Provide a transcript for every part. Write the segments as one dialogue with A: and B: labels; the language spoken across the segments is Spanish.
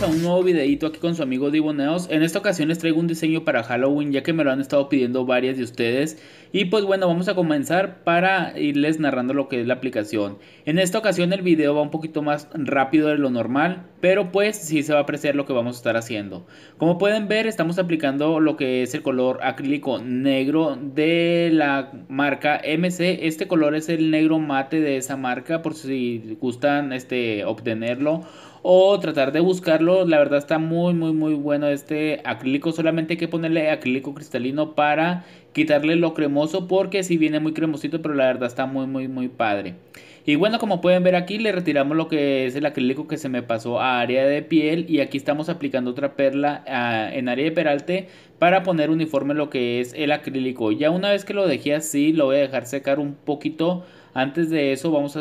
A: a un nuevo videito aquí con su amigo Diboneos. En esta ocasión les traigo un diseño para Halloween ya que me lo han estado pidiendo varias de ustedes. Y pues bueno, vamos a comenzar para irles narrando lo que es la aplicación. En esta ocasión el video va un poquito más rápido de lo normal, pero pues sí se va a apreciar lo que vamos a estar haciendo. Como pueden ver, estamos aplicando lo que es el color acrílico negro de la marca MC. Este color es el negro mate de esa marca por si gustan este, obtenerlo o tratar de buscarlo. La verdad está muy, muy, muy bueno este acrílico. Solamente hay que ponerle acrílico cristalino para quitarle lo cremoso porque si viene muy cremosito, pero la verdad está muy, muy, muy padre. Y bueno, como pueden ver aquí, le retiramos lo que es el acrílico que se me pasó a área de piel y aquí estamos aplicando otra perla ah, en área de peralte para poner uniforme lo que es el acrílico. Ya una vez que lo dejé así, lo voy a dejar secar un poquito antes de eso vamos a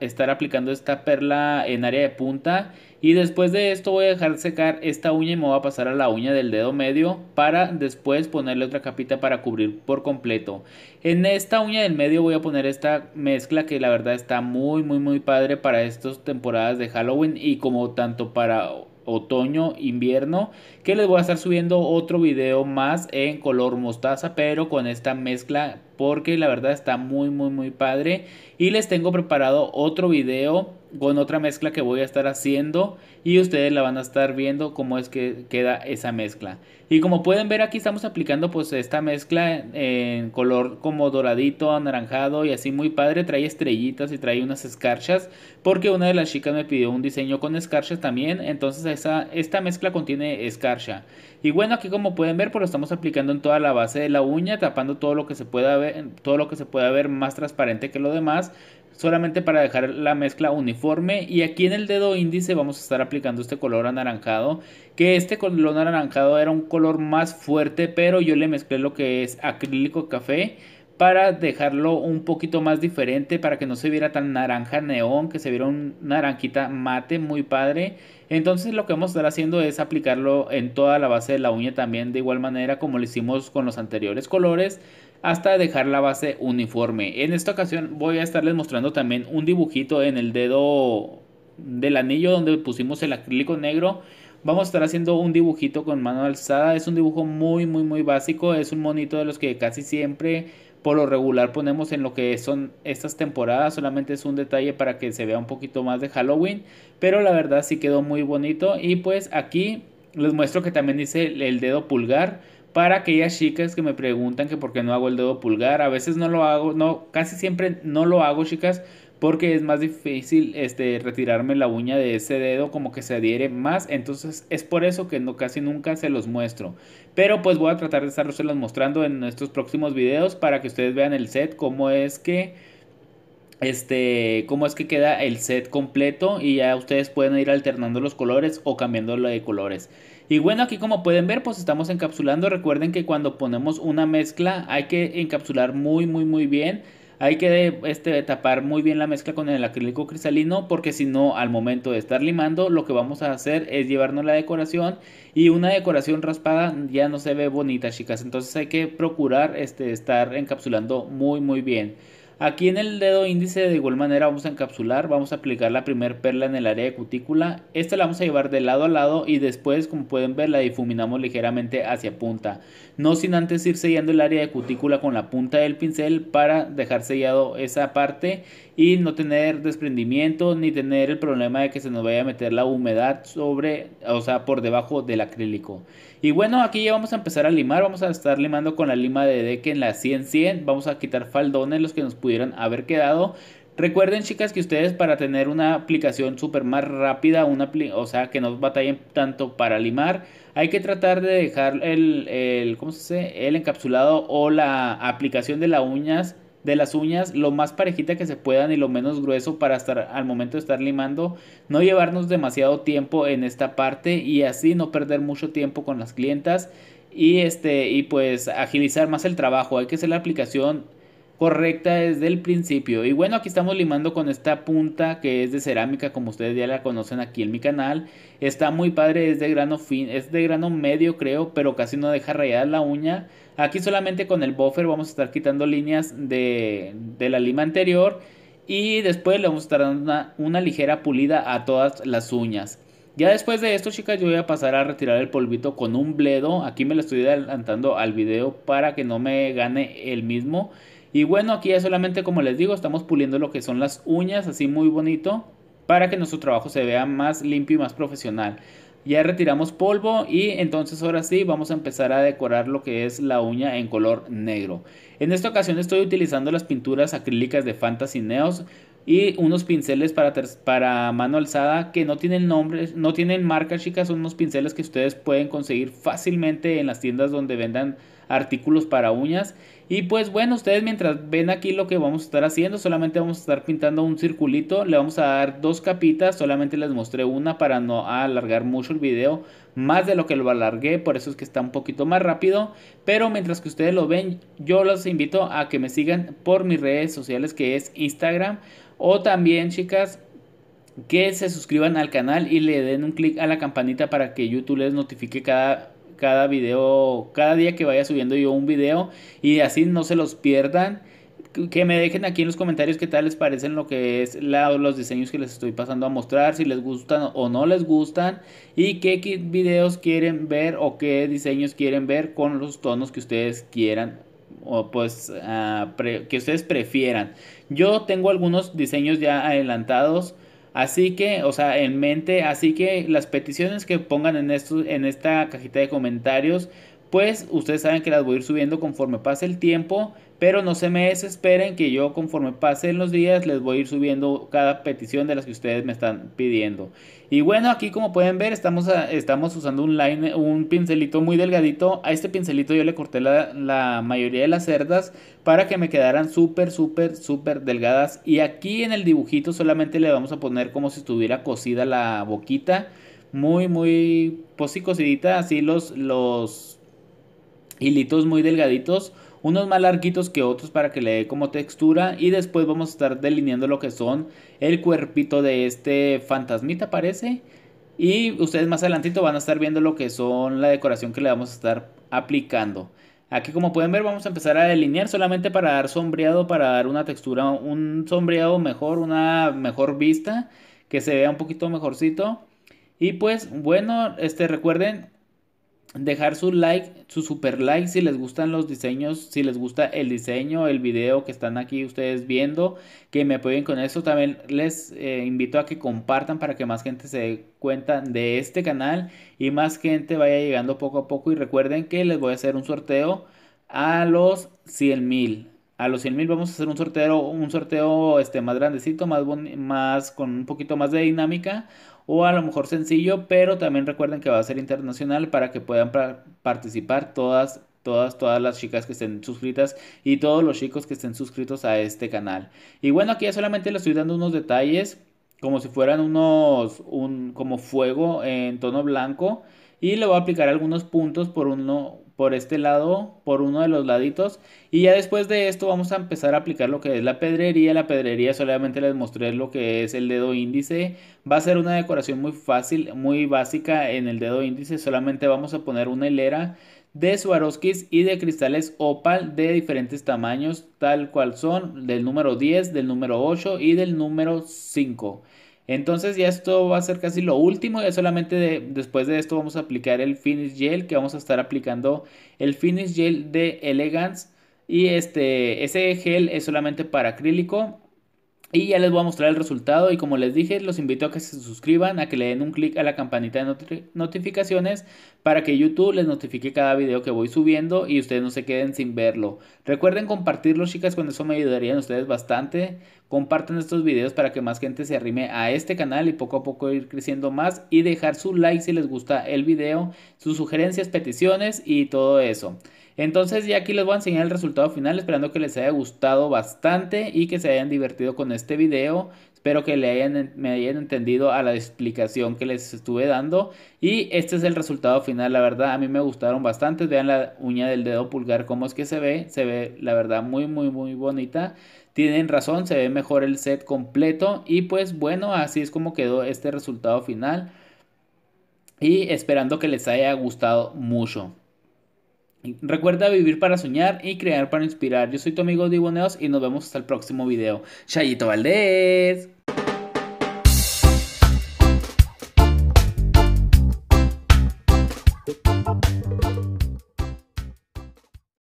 A: estar, aplicando esta perla en área de punta. Y después de esto voy a dejar secar esta uña y me voy a pasar a la uña del dedo medio para después ponerle otra capita para cubrir por completo. En esta uña del medio voy a poner esta mezcla que la verdad está muy muy muy padre para estas temporadas de Halloween y como tanto para otoño, invierno, que les voy a estar subiendo otro video más en color mostaza, pero con esta mezcla porque la verdad está muy muy muy padre y les tengo preparado otro video con otra mezcla que voy a estar haciendo y ustedes la van a estar viendo cómo es que queda esa mezcla y como pueden ver aquí estamos aplicando pues esta mezcla en color como doradito anaranjado y así muy padre trae estrellitas y trae unas escarchas porque una de las chicas me pidió un diseño con escarchas también entonces esa, esta mezcla contiene escarcha y bueno aquí como pueden ver pues lo estamos aplicando en toda la base de la uña tapando todo lo que se pueda ver todo lo que se pueda ver más transparente que lo demás, solamente para dejar la mezcla uniforme y aquí en el dedo índice vamos a estar aplicando este color anaranjado que este color anaranjado era un color más fuerte pero yo le mezclé lo que es acrílico café para dejarlo un poquito más diferente para que no se viera tan naranja neón que se viera un naranjita mate muy padre entonces lo que vamos a estar haciendo es aplicarlo en toda la base de la uña también de igual manera como lo hicimos con los anteriores colores hasta dejar la base uniforme. En esta ocasión voy a estarles mostrando también un dibujito en el dedo del anillo donde pusimos el acrílico negro. Vamos a estar haciendo un dibujito con mano alzada. Es un dibujo muy, muy, muy básico. Es un monito de los que casi siempre por lo regular ponemos en lo que son estas temporadas. Solamente es un detalle para que se vea un poquito más de Halloween. Pero la verdad sí quedó muy bonito. Y pues aquí les muestro que también hice el dedo pulgar para aquellas chicas que me preguntan que por qué no hago el dedo pulgar. A veces no lo hago, no, casi siempre no lo hago, chicas, porque es más difícil este, retirarme la uña de ese dedo, como que se adhiere más. Entonces es por eso que no, casi nunca se los muestro. Pero pues voy a tratar de estarlos mostrando en nuestros próximos videos para que ustedes vean el set, cómo es que este, cómo es que queda el set completo y ya ustedes pueden ir alternando los colores o cambiándolo de colores. Y bueno, aquí como pueden ver, pues estamos encapsulando. Recuerden que cuando ponemos una mezcla hay que encapsular muy, muy, muy bien. Hay que este, tapar muy bien la mezcla con el acrílico cristalino porque si no, al momento de estar limando, lo que vamos a hacer es llevarnos la decoración y una decoración raspada ya no se ve bonita, chicas. Entonces hay que procurar este, estar encapsulando muy, muy bien. Aquí en el dedo índice de igual manera vamos a encapsular, vamos a aplicar la primer perla en el área de cutícula. Esta la vamos a llevar de lado a lado y después como pueden ver la difuminamos ligeramente hacia punta. No sin antes ir sellando el área de cutícula con la punta del pincel para dejar sellado esa parte y no tener desprendimiento ni tener el problema de que se nos vaya a meter la humedad sobre, o sea, por debajo del acrílico. Y bueno, aquí ya vamos a empezar a limar, vamos a estar limando con la lima de deck en la 100-100, vamos a quitar faldones los que nos Pudieran haber quedado. Recuerden chicas que ustedes para tener una aplicación súper más rápida, una, o sea que no batallen tanto para limar, hay que tratar de dejar el, el, ¿cómo se el encapsulado o la aplicación de, las uñas, de las uñas lo más parejita que se puedan y lo menos grueso para estar al momento de estar limando, no llevarnos demasiado tiempo en esta parte y así no perder mucho tiempo con las clientas y este y pues agilizar más el trabajo hay que hacer la aplicación correcta desde el principio. Y bueno, aquí estamos limando con esta punta que es de cerámica, como ustedes ya la conocen aquí en mi canal. Está muy padre, es de grano fin, es de grano medio creo, pero casi no deja rayada la uña. Aquí solamente con el buffer vamos a estar quitando líneas de, de la lima anterior. Y después le vamos a estar dando una, una ligera pulida a todas las uñas. Ya después de esto, chicas, yo voy a pasar a retirar el polvito con un bledo. Aquí me lo estoy adelantando al video para que no me gane el mismo. Y bueno, aquí ya solamente como les digo, estamos puliendo lo que son las uñas, así muy bonito, para que nuestro trabajo se vea más limpio y más profesional. Ya retiramos polvo y entonces ahora sí vamos a empezar a decorar lo que es la uña en color negro. En esta ocasión estoy utilizando las pinturas acrílicas de Fantasy Neos y unos pinceles para, para mano alzada que no tienen nombre, no tienen marca chicas, son unos pinceles que ustedes pueden conseguir fácilmente en las tiendas donde vendan artículos para uñas. Y pues bueno, ustedes mientras ven aquí lo que vamos a estar haciendo, solamente vamos a estar pintando un circulito, le vamos a dar dos capitas, solamente les mostré una para no alargar mucho el video, más de lo que lo alargué, por eso es que está un poquito más rápido, pero mientras que ustedes lo ven, yo los invito a que me sigan por mis redes sociales que es Instagram o también chicas que se suscriban al canal y le den un clic a la campanita para que YouTube les notifique cada cada video, cada día que vaya subiendo yo un video y así no se los pierdan. Que me dejen aquí en los comentarios qué tal les parecen lo que es la, los diseños que les estoy pasando a mostrar, si les gustan o no les gustan y qué videos quieren ver o qué diseños quieren ver con los tonos que ustedes quieran o pues ah, que ustedes prefieran. Yo tengo algunos diseños ya adelantados Así que, o sea, en mente, así que las peticiones que pongan en, esto, en esta cajita de comentarios, pues ustedes saben que las voy a ir subiendo conforme pase el tiempo, pero no se me desesperen que yo conforme pasen los días les voy a ir subiendo cada petición de las que ustedes me están pidiendo. Y bueno, aquí como pueden ver estamos, estamos usando un, line, un pincelito muy delgadito. A este pincelito yo le corté la, mayoría de las cerdas para que me quedaran súper, súper, súper delgadas. Y aquí en el dibujito solamente le vamos a poner como si estuviera cocida la boquita. Muy, muy, pues así los, los hilitos muy delgaditos, unos más larguitos que otros para que le dé como textura y después vamos a estar delineando lo que son el cuerpito de este fantasmita parece y ustedes más adelantito van a estar viendo lo que son la decoración que le vamos a estar aplicando. Aquí como pueden ver vamos a empezar a delinear solamente para dar sombreado, para dar una textura, un sombreado mejor, una mejor vista, que se vea un poquito mejorcito. Y pues bueno, este recuerden dejar su like, su super like si les gustan los diseños, si les gusta el diseño, el video que están aquí ustedes viendo, que me apoyen con eso. También les eh, invito a que compartan para que más gente se dé cuenta de este canal y más gente vaya llegando poco a poco. Y recuerden que les voy a hacer un sorteo a los 100 mil a los 100 mil vamos a hacer un sorteo, un sorteo este, más grandecito, más con un poquito más de dinámica o a lo mejor sencillo, pero también recuerden que va a ser internacional para que puedan participar todas todas, todas las chicas que estén suscritas y todos los chicos que estén suscritos a este canal. Y bueno, aquí ya solamente les estoy dando unos detalles como si fueran unos, un, como fuego en tono blanco y le voy a aplicar algunos puntos por uno, por este lado, por uno de los laditos. Y ya después de esto vamos a empezar a aplicar lo que es la pedrería. La pedrería solamente les mostré lo que es el dedo índice. Va a ser una decoración muy fácil, muy básica en el dedo índice. Solamente vamos a poner una hilera de Swarovskis y de cristales opal de diferentes tamaños, tal cual son del número 10, del número 8 y del número 5. Entonces ya esto va a ser casi lo último, ya solamente después de esto vamos a aplicar el Finish Gel, que vamos a estar aplicando el Finish Gel de Elegance. Y este, ese gel es solamente para acrílico, y ya les voy a mostrar el resultado y como les dije, los invito a que se suscriban, a que le den un clic a la campanita de notificaciones para que YouTube les notifique cada video que voy subiendo y ustedes no se queden sin verlo. Recuerden compartirlo chicas, con eso me ayudarían ustedes bastante. Compartan estos videos para que más gente se arrime a este canal y poco a poco ir creciendo más y dejar su like si les gusta el video, sus sugerencias, peticiones y todo eso. Entonces ya aquí les voy a enseñar el resultado final, esperando que les haya gustado bastante y que se hayan divertido con este video. Espero que le hayan, me hayan entendido a la explicación que les estuve dando. Y este es el resultado final, la verdad a mí me gustaron bastante. Vean la uña del dedo pulgar cómo es que se ve, se ve la verdad muy muy muy bonita. Tienen razón, se ve mejor el set completo y pues bueno, así es como quedó este resultado final. Y esperando que les haya gustado mucho. Recuerda vivir para soñar y crear para inspirar. Yo soy tu amigo Diboneos y nos vemos hasta el próximo video. Chayito Valdés.